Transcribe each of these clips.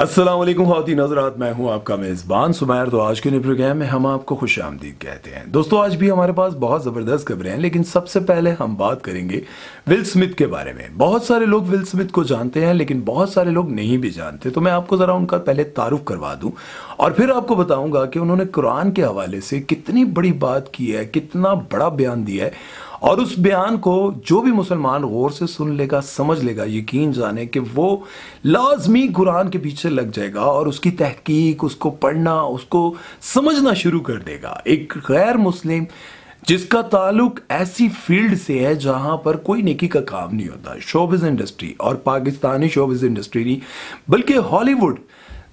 असलम खातिन नजरात मैं हूं आपका मेज़बान सुमैर तो आज के नए प्रोग्राम में हम आपको खुश आमदीद कहते हैं दोस्तों आज भी हमारे पास बहुत ज़बरदस्त खबरें हैं लेकिन सबसे पहले हम बात करेंगे विल स्मिथ के बारे में बहुत सारे लोग विल स्मिथ को जानते हैं लेकिन बहुत सारे लोग नहीं भी जानते तो मैं आपको ज़रा उनका पहले तारुफ करवा दूँ और फिर आपको बताऊंगा कि उन्होंने कुरान के हवाले से कितनी बड़ी बात की है कितना बड़ा बयान दिया है और उस बयान को जो भी मुसलमान गौर से सुन लेगा समझ लेगा यकीन जाने कि वो लाजमी कुरान के पीछे लग जाएगा और उसकी तहकीक उसको पढ़ना उसको समझना शुरू कर देगा एक गैर मुस्लिम जिसका ताल्लुक ऐसी फील्ड से है जहां पर कोई नेकी का काम नहीं होता शोबिज इंडस्ट्री और पाकिस्तानी शोबिज इंडस्ट्री नहीं बल्कि हॉलीवुड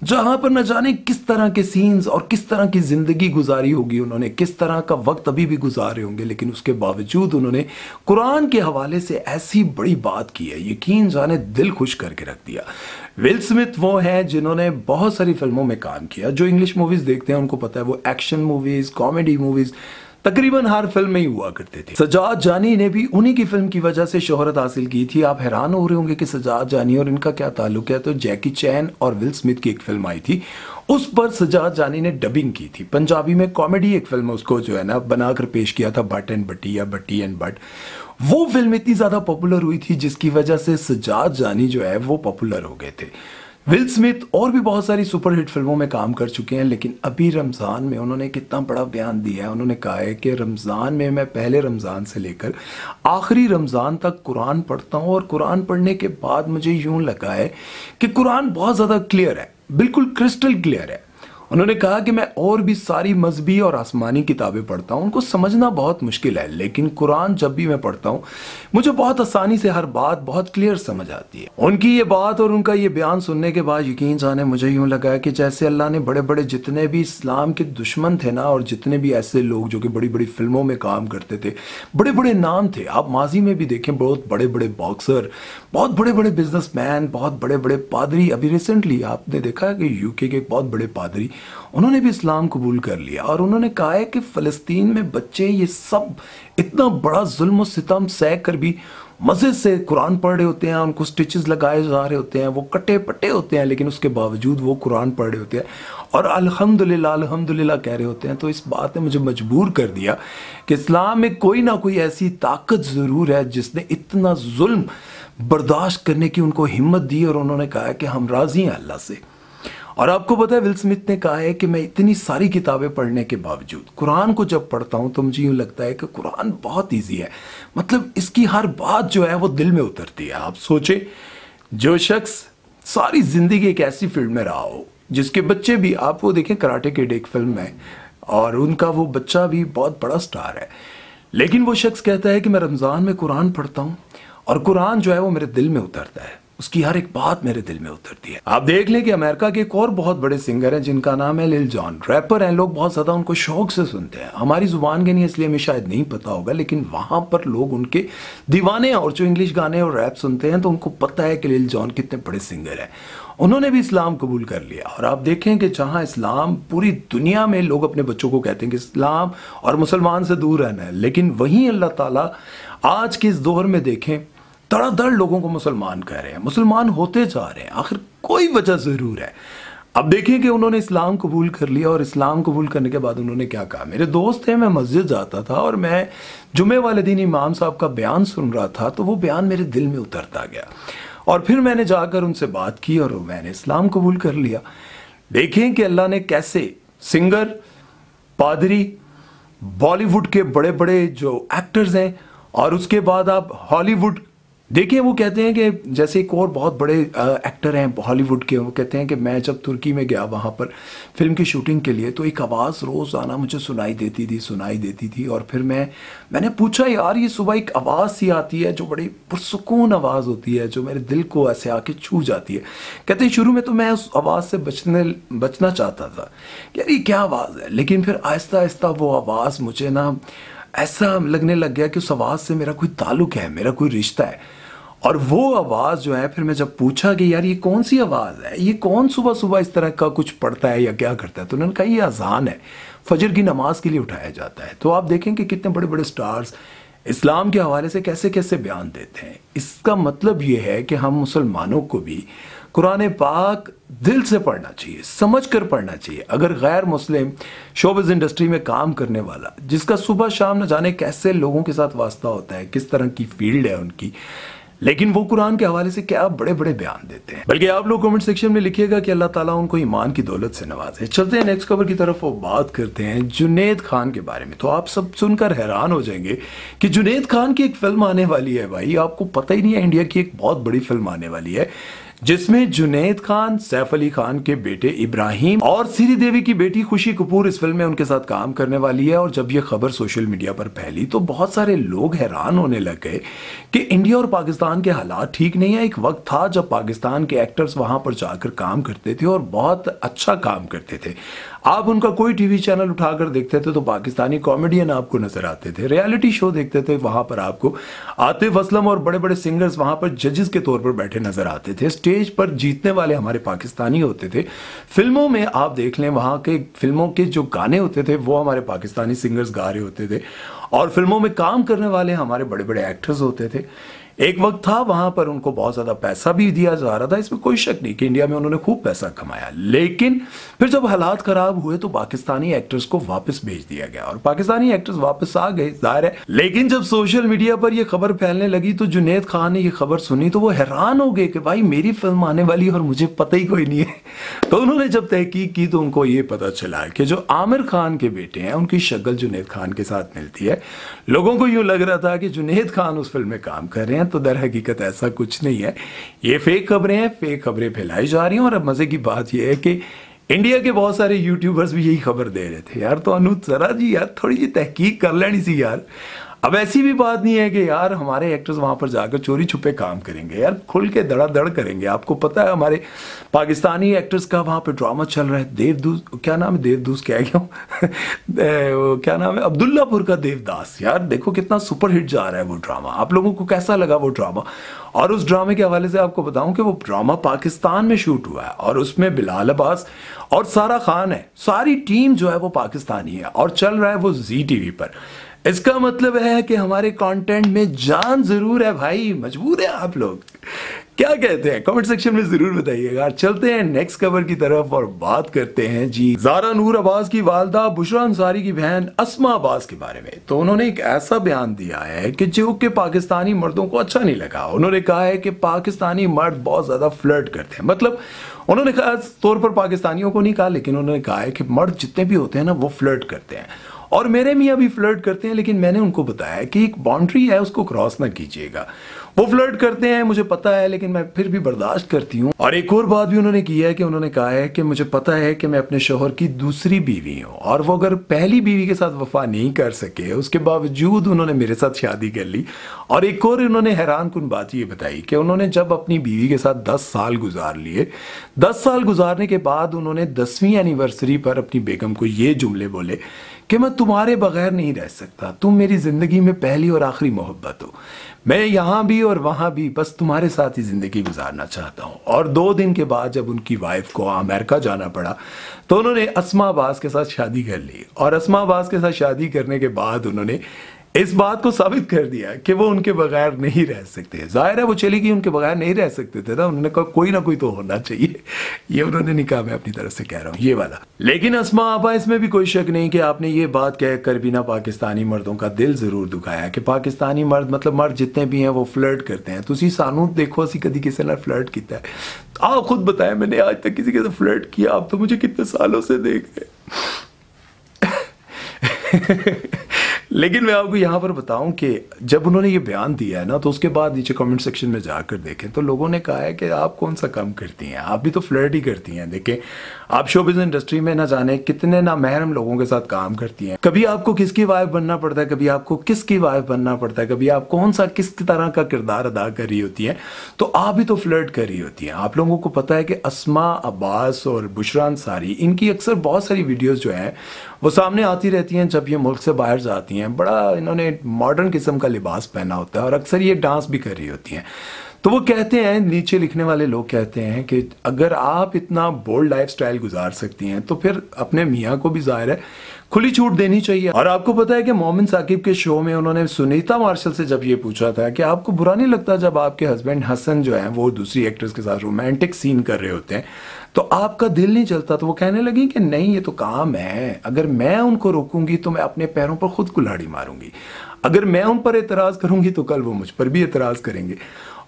जहां पर न जाने किस तरह के सीन्स और किस तरह की जिंदगी गुजारी होगी उन्होंने किस तरह का वक्त अभी भी गुजारे होंगे लेकिन उसके बावजूद उन्होंने कुरान के हवाले से ऐसी बड़ी बात की है यकीन जाने दिल खुश करके रख दिया विल स्मिथ वो हैं जिन्होंने बहुत सारी फिल्मों में काम किया जो इंग्लिश मूवीज देखते हैं उनको पता है वो एक्शन मूवीज कॉमेडी मूवीज तकरीबन हर फिल्म में ही हुआ करते थे सजाद जानी ने भी उन्हीं की फिल्म की वजह से शोहरत हासिल की थी आप हैरान हो रहे होंगे कि सजाद जानी और इनका क्या ताल्लुक है तो जैकी चैन और विल स्मिथ की एक फिल्म आई थी उस पर सजाद जानी ने डबिंग की थी पंजाबी में कॉमेडी एक फिल्म उसको जो है ना बनाकर पेश किया था बट एंड बटी या बटी एंड बट वो फिल्म इतनी ज़्यादा पॉपुलर हुई थी जिसकी वजह से सजाद जानी जो है वो पॉपुलर हो गए थे विल स्मिथ और भी बहुत सारी सुपरहिट फिल्मों में काम कर चुके हैं लेकिन अभी रमज़ान में उन्होंने कितना बड़ा बयान दिया है उन्होंने कहा है कि रमज़ान में मैं पहले रमज़ान से लेकर आखिरी रमज़ान तक कुरान पढ़ता हूँ और कुरान पढ़ने के बाद मुझे यूँ लगा है कि कुरान बहुत ज़्यादा क्लियर है बिल्कुल क्रिस्टल क्लियर है उन्होंने कहा कि मैं और भी सारी मजहबी और आसमानी किताबें पढ़ता हूँ उनको समझना बहुत मुश्किल है लेकिन कुरान जब भी मैं पढ़ता हूँ मुझे बहुत आसानी से हर बात बहुत क्लियर समझ आती है उनकी ये बात और उनका ये बयान सुनने के बाद यकीन जाने मुझे यूँ लगा कि जैसे अल्लाह ने बड़े बड़े जितने भी इस्लाम के दुश्मन थे ना और जितने भी ऐसे लोग जो कि बड़ी बड़ी फिल्मों में काम करते थे बड़े बड़े नाम थे आप माजी में भी देखें बहुत बड़े बड़े बॉक्सर बहुत बड़े बड़े बिजनेसमैन बहुत बड़े बड़े पादरी अभी रिसेंटली आपने देखा है कि यूके के बहुत बड़े पादरी उन्होंने भी इस्लाम कबूल कर लिया और उन्होंने कहा है कि फ़लस्तीन में बच्चे ये सब इतना बड़ा जुल्म सितम सह कर भी मज़े से कुरान पढ़ रहे होते हैं उनको स्टिचेस लगाए जा रहे होते हैं वो कटे पटे होते हैं लेकिन उसके बावजूद वो कुरान पढ़ रहे होते हैं और अल्हम्दुलिल्लाह अल्हम्दुलिल्लाह कह रहे होते हैं तो इस बात ने मुझे मजबूर कर दिया कि इस्लाम में कोई ना कोई ऐसी ताकत ज़रूर है जिसने इतना जुल्म बर्दाश्त करने की उनको हिम्मत दी और उन्होंने कहा कि हम राज़ी हैं अल्लाह से और आपको पता है विल स्मिथ ने कहा है कि मैं इतनी सारी किताबें पढ़ने के बावजूद कुरान को जब पढ़ता हूं तो मुझे यूं लगता है कि कुरान बहुत ईजी है मतलब इसकी हर बात जो है वो दिल में उतरती है आप सोचे जो शख्स सारी ज़िंदगी एक ऐसी फील्ड में रहा हो जिसके बच्चे भी आप वो देखें कराटे के एक फिल्म में और उनका वो बच्चा भी बहुत बड़ा स्टार है लेकिन वो शख्स कहता है कि मैं रमज़ान में कुरान पढ़ता हूँ और कुरान जो है वो मेरे दिल में उतरता है उसकी हर एक बात मेरे दिल में उतरती है आप देख लें कि अमेरिका के एक और बहुत बड़े सिंगर हैं जिनका नाम है लिल जॉन रैपर हैं लोग बहुत ज्यादा उनको शौक से सुनते हैं हमारी जुबान के नहीं इसलिए हमें शायद नहीं पता होगा लेकिन वहां पर लोग उनके दीवाने और जो इंग्लिश गाने और रैप सुनते हैं तो उनको पता है कि लिल जॉन कितने बड़े सिंगर हैं उन्होंने भी इस्लाम कबूल कर लिया और आप देखें कि जहाँ इस्लाम पूरी दुनिया में लोग अपने बच्चों को कहते हैं कि इस्लाम और मुसलमान से दूर रहना है लेकिन वहीं अल्लाह ताला आज के इस दौर में देखें धड़ाधड़ लोगों को मुसलमान कह रहे हैं मुसलमान होते जा रहे हैं आखिर कोई वजह ज़रूर है अब देखें कि उन्होंने इस्लाम कबूल कर लिया और इस्लाम कबूल करने के बाद उन्होंने क्या कहा मेरे दोस्त हैं मैं मस्जिद जाता था और मैं जुमे वाले दिन इमाम साहब का बयान सुन रहा था तो वो बयान मेरे दिल में उतरता गया और फिर मैंने जाकर उनसे बात की और मैंने इस्लाम कबूल कर लिया देखें कि अल्लाह ने कैसे सिंगर पादरी बॉलीवुड के बड़े बड़े जो एक्टर्स हैं और उसके बाद आप हॉलीवुड देखिए वो कहते हैं कि जैसे एक और बहुत बड़े एक्टर हैं हॉलीवुड के वो कहते हैं कि मैं जब तुर्की में गया वहाँ पर फिल्म की शूटिंग के लिए तो एक आवाज़ रोज़ाना मुझे सुनाई देती थी सुनाई देती थी और फिर मैं मैंने पूछा यार ये सुबह एक आवाज़ सी आती है जो बड़ी पुरसकून आवाज़ होती है जो मेरे दिल को ऐसे आके छू जाती है कहते हैं शुरू में तो मैं उस आवाज़ से बचने बचना चाहता था यार ये क्या आवाज़ है लेकिन फिर आहिस्ता आहिस्ता वो आवाज़ मुझे ना ऐसा लगने लग गया कि उस आवाज़ से मेरा कोई ताल्लुक है मेरा कोई रिश्ता है और वो आवाज़ जो है फिर मैं जब पूछा कि यार ये कौन सी आवाज़ है ये कौन सुबह सुबह इस तरह का कुछ पढ़ता है या क्या करता है तो उन्होंने कहा ये अजान है फजर की नमाज के लिए उठाया जाता है तो आप देखें कि कितने बड़े बड़े स्टार्स इस्लाम के हवाले से कैसे कैसे बयान देते हैं इसका मतलब ये है कि हम मुसलमानों को भी कुरान पाक दिल से पढ़ना चाहिए समझ कर पढ़ना चाहिए अगर गैर मुस्लिम शोबज इंडस्ट्री में काम करने वाला जिसका सुबह शाम न जाने कैसे लोगों के साथ वास्ता होता है किस तरह की फील्ड है उनकी लेकिन वो कुरान के हवाले से क्या बड़े बड़े बयान देते हैं बल्कि आप लोग कमेंट सेक्शन में लिखिएगा कि अल्लाह ताला उनको ईमान की दौलत से नवाजे चलते हैं नेक्स्ट खबर की तरफ वो बात करते हैं जुनेद खान के बारे में तो आप सब सुनकर हैरान हो जाएंगे कि जुनेद खान की एक फिल्म आने वाली है भाई आपको पता ही नहीं है इंडिया की एक बहुत बड़ी फिल्म आने वाली है जिसमें जुनेद खान सैफ अली खान के बेटे इब्राहिम और श्रीदेवी की बेटी खुशी कपूर इस फिल्म में उनके साथ काम करने वाली है और जब यह खबर सोशल मीडिया पर फैली तो बहुत सारे लोग हैरान होने लग गए कि इंडिया और पाकिस्तान के हालात ठीक नहीं है एक वक्त था जब पाकिस्तान के एक्टर्स वहां पर जाकर काम करते थे और बहुत अच्छा काम करते थे आप उनका कोई टीवी चैनल उठाकर देखते थे तो पाकिस्तानी कॉमेडियन आपको नजर आते थे रियलिटी शो देखते थे वहां पर आपको आतिफ असलम और बड़े बड़े सिंगर्स वहां पर जजेस के तौर पर बैठे नजर आते थे स्टेज पर जीतने वाले हमारे पाकिस्तानी होते थे फिल्मों में आप देख लें वहां के फिल्मों के जो गाने होते थे वो हमारे पाकिस्तानी सिंगर्स गा रहे होते थे और फिल्मों में काम करने वाले हमारे बड़े बड़े एक्टर्स होते थे एक वक्त था वहां पर उनको बहुत ज्यादा पैसा भी दिया जा रहा था इसमें कोई शक नहीं कि इंडिया में उन्होंने खूब पैसा कमाया लेकिन फिर जब हालात खराब हुए तो पाकिस्तानी एक्टर्स को वापस भेज दिया गया और पाकिस्तानी एक्टर्स वापस आ गए जाहिर है लेकिन जब सोशल मीडिया पर यह खबर फैलने लगी तो जुनेद खान ने यह खबर सुनी तो वो हैरान हो गए कि भाई मेरी फिल्म आने वाली और मुझे पता ही कोई नहीं है तो उन्होंने जब तहकीक की तो उनको ये पता चला कि जो आमिर खान के बेटे हैं उनकी शक्ल जुनेद खान के साथ मिलती है लोगों को यूं लग रहा था कि जुनेद खान उस फिल्म में काम कर रहे हैं तो दर हकीकत ऐसा कुछ नहीं है ये फेक खबरें हैं फेक खबरें फैलाई जा रही हैं और अब मज़े की बात यह है कि इंडिया के बहुत सारे यूट्यूबर्स भी यही खबर दे रहे थे यार तो अनुज सरा जी यार थोड़ी जी तहकीक कर लेनी सी यार अब ऐसी भी बात नहीं है कि यार हमारे एक्टर्स वहां पर जाकर चोरी छुपे काम करेंगे यार खुल के धड़ाधड़ करेंगे आपको पता है हमारे पाकिस्तानी एक्टर्स का वहां पर ड्रामा चल रहा है देवदूस क्या नाम है देवदूस कह गया क्या नाम है अब्दुल्लापुर का देवदास यार देखो कितना सुपरहिट जा रहा है वो ड्रामा आप लोगों को कैसा लगा वो ड्रामा और उस ड्रामे के हवाले से आपको बताऊं कि वो ड्रामा पाकिस्तान में शूट हुआ है और उसमें बिलाल अब्बास और सारा खान है सारी टीम जो है वो पाकिस्तानी है और चल रहा है वो जी टीवी पर इसका मतलब है कि हमारे कंटेंट में जान जरूर है भाई मजबूर है आप लोग क्या कहते हैं कमेंट सेक्शन में जरूर बताइएगा चलते हैं नेक्स्ट कवर की तरफ और बात करते हैं जी जारा नूर अब्बास की वालदा बुशरा अंसारी की बहन असमा अब्बास के बारे में तो उन्होंने एक ऐसा बयान दिया है कि जो के पाकिस्तानी मर्दों को अच्छा नहीं लगा उन्होंने कहा है कि पाकिस्तानी मर्द बहुत ज्यादा फ्लर्ट करते हैं मतलब उन्होंने खास तौर पर पाकिस्तानियों को नहीं कहा लेकिन उन्होंने कहा है कि मर्द जितने भी होते हैं ना वो फ्लर्ट करते हैं और मेरे मियाँ भी फ्लर्ट करते हैं लेकिन मैंने उनको बताया कि एक बाउंड्री है उसको क्रॉस ना कीजिएगा वो फ्लर्ट करते हैं मुझे पता है लेकिन मैं फिर भी बर्दाश्त करती हूँ और एक और बात भी उन्होंने की है कि उन्होंने कहा है कि मुझे पता है कि मैं अपने शोहर की दूसरी बीवी हूँ और वो अगर पहली बीवी के साथ वफा नहीं कर सके उसके बावजूद उन्होंने मेरे साथ शादी कर ली और एक और उन्होंने हैरान कन बात ये बताई कि उन्होंने जब अपनी बीवी के साथ दस साल गुजार लिए दस साल गुजारने के बाद उन्होंने दसवीं एनिवर्सरी पर अपनी बेगम को ये जुमले बोले कि मैं तुम्हारे बगैर नहीं रह सकता तुम मेरी ज़िंदगी में पहली और आखिरी मोहब्बत हो मैं यहाँ भी और वहाँ भी बस तुम्हारे साथ ही ज़िंदगी गुजारना चाहता हूँ और दो दिन के बाद जब उनकी वाइफ को अमेरिका जाना पड़ा तो उन्होंने असमा बास के साथ शादी कर ली और असमा बास के साथ शादी करने के बाद उन्होंने इस बात को साबित कर दिया कि वो उनके बगैर नहीं रह सकते जाहिर है वो चली गई उनके बगैर नहीं रह सकते थे ना उन्होंने कहा कोई ना कोई तो होना चाहिए ये उन्होंने नहीं कहा मैं अपनी तरफ से कह रहा हूँ ये वाला लेकिन असमा आपा इसमें भी कोई शक नहीं कि आपने ये बात कहकर भी ना पाकिस्तानी मर्दों का दिल जरूर दुखाया कि पाकिस्तानी मर्द मतलब मर्द जितने भी हैं वो फ्लर्ट करते हैं तुम तो सानू देखो असी कभी किसी ने फ्लर्ट किया है आप खुद बताया मैंने आज तक किसी के साथ फ्लर्ट किया आप तो मुझे कितने सालों से देख रहे लेकिन मैं आपको यहाँ पर बताऊं कि जब उन्होंने ये बयान दिया है ना तो उसके बाद नीचे कमेंट सेक्शन में जाकर देखें तो लोगों ने कहा है कि आप कौन सा काम करती हैं आप भी तो फ्लर्ट ही करती हैं देखें आप शोबिज इंडस्ट्री में ना जाने कितने ना महरम लोगों के साथ काम करती हैं कभी आपको किसकी वाइफ बनना पड़ता है कभी आपको किसकी वाइफ बनना पड़ता है कभी आप कौन सा किस तरह का किरदार अदा कर रही होती है तो आप ही तो फ्लर्ट कर रही होती हैं आप लोगों को पता है कि असमा अब्बास और बुशरा अंसारी इनकी अक्सर बहुत सारी वीडियोज़ जो हैं वो सामने आती रहती हैं जब ये मुल्क से बाहर जाती हैं बड़ा इन्होंने मॉडर्न किस्म का लिबास पहना होता है और अक्सर ये डांस भी कर रही होती हैं तो वो कहते हैं नीचे लिखने वाले लोग कहते हैं कि अगर आप इतना बोल्ड लाइफ स्टाइल गुजार सकती हैं तो फिर अपने मियाँ को भी जाहिर है खुली छूट देनी चाहिए और आपको पता है कि मोमिन साकिब के शो में उन्होंने सुनीता मार्शल से जब ये पूछा था कि आपको बुरा नहीं लगता जब आपके हस्बैंड हसन जो है वो दूसरी एक्ट्रेस के साथ रोमांटिक सीन कर रहे होते हैं तो आपका दिल नहीं चलता तो वो कहने लगी कि नहीं ये तो काम है अगर मैं उनको रोकूंगी तो मैं अपने पैरों पर खुद कुल्हाड़ी मारूंगी अगर मैं उन पर एतराज़ करूंगी तो कल वो मुझ पर भी एतराज़ करेंगे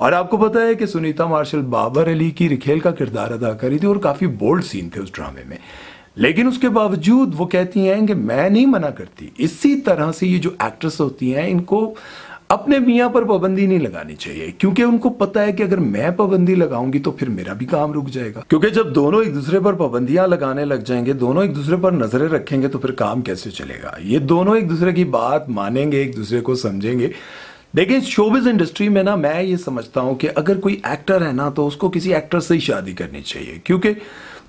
और आपको पता है कि सुनीता मार्शल बाबर अली की रिखेल का किरदार अदा करी थी और काफ़ी बोल्ड सीन थे उस ड्रामे में लेकिन उसके बावजूद वो कहती हैं कि मैं नहीं मना करती इसी तरह से ये जो एक्ट्रेस होती हैं इनको अपने मियाँ पर पाबंदी नहीं लगानी चाहिए क्योंकि उनको पता है कि अगर मैं पाबंदी लगाऊंगी तो फिर मेरा भी काम रुक जाएगा क्योंकि जब दोनों एक दूसरे पर पाबंदियां लगाने लग जाएंगे दोनों एक दूसरे पर नजरें रखेंगे तो फिर काम कैसे चलेगा ये दोनों एक दूसरे की बात मानेंगे एक दूसरे को समझेंगे लेकिन शोबिज इंडस्ट्री में ना मैं ये समझता हूँ कि अगर कोई एक्टर है ना तो उसको किसी एक्टर से ही शादी करनी चाहिए क्योंकि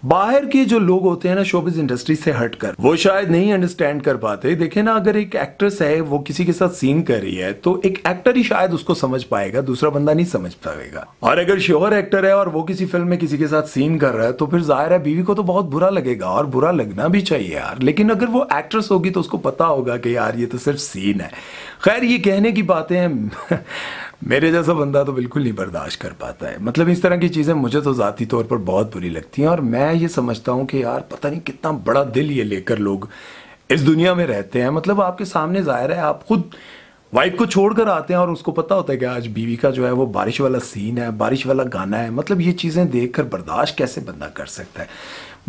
बाहर के जो लोग होते हैं ना शोबिज इंडस्ट्री से हटकर वो शायद नहीं अंडरस्टैंड कर पाते देखे ना अगर एक एक्ट्रेस है वो किसी के साथ सीन कर रही है तो एक एक्टर ही शायद उसको समझ पाएगा दूसरा बंदा नहीं समझ पाएगा और अगर श्योर एक्टर है और वो किसी फिल्म में किसी के साथ सीन कर रहा है तो फिर जाहिर है बीवी को तो बहुत बुरा लगेगा और बुरा लगना भी चाहिए यार लेकिन अगर वो एक्ट्रेस होगी तो उसको पता होगा कि यार ये तो सिर्फ सीन है खैर ये कहने की बातें मेरे जैसा बंदा तो बिल्कुल नहीं बर्दाश्त कर पाता है मतलब इस तरह की चीज़ें मुझे तो ज़ाती तौर पर बहुत बुरी लगती हैं और मैं ये समझता हूँ कि यार पता नहीं कितना बड़ा दिल ये लेकर लोग इस दुनिया में रहते हैं मतलब आपके सामने ज़ाहिर है आप खुद वाइफ को छोड़कर आते हैं और उसको पता होता है कि आज बीवी का जो है वो बारिश वाला सीन है बारिश वाला गाना है मतलब ये चीज़ें देख कर बर्दाश्त कैसे बंदा कर सकता है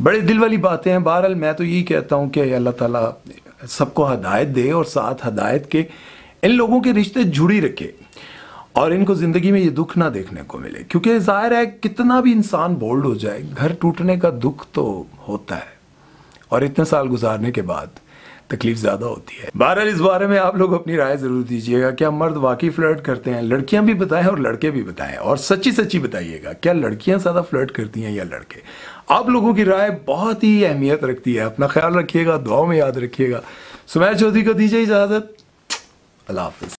बड़े दिल वाली बातें हैं बहरहाल मैं तो यही कहता हूँ कि अल्लाह ताला सबको हदायत दे और साथ हदायत के इन लोगों के रिश्ते जुड़ी रखे और इनको ज़िंदगी में ये दुख ना देखने को मिले क्योंकि ज़ाहिर है कितना भी इंसान बोल्ड हो जाए घर टूटने का दुख तो होता है और इतने साल गुजारने के बाद तकलीफ ज़्यादा होती है बहरहाल इस बारे में आप लोग अपनी राय ज़रूर दीजिएगा क्या मर्द वाकई फ्लर्ट करते हैं लड़कियां भी बताएं और लड़के भी बताएं और सच्ची सच्ची बताइएगा क्या लड़कियां ज़्यादा फ्लर्ट करती हैं या लड़के आप लोगों की राय बहुत ही अहमियत रखती है अपना ख्याल रखिएगा दुआ में याद रखिएगा सुमैर चौधरी को दीजिए इजाज़त अल्लाह हाफिज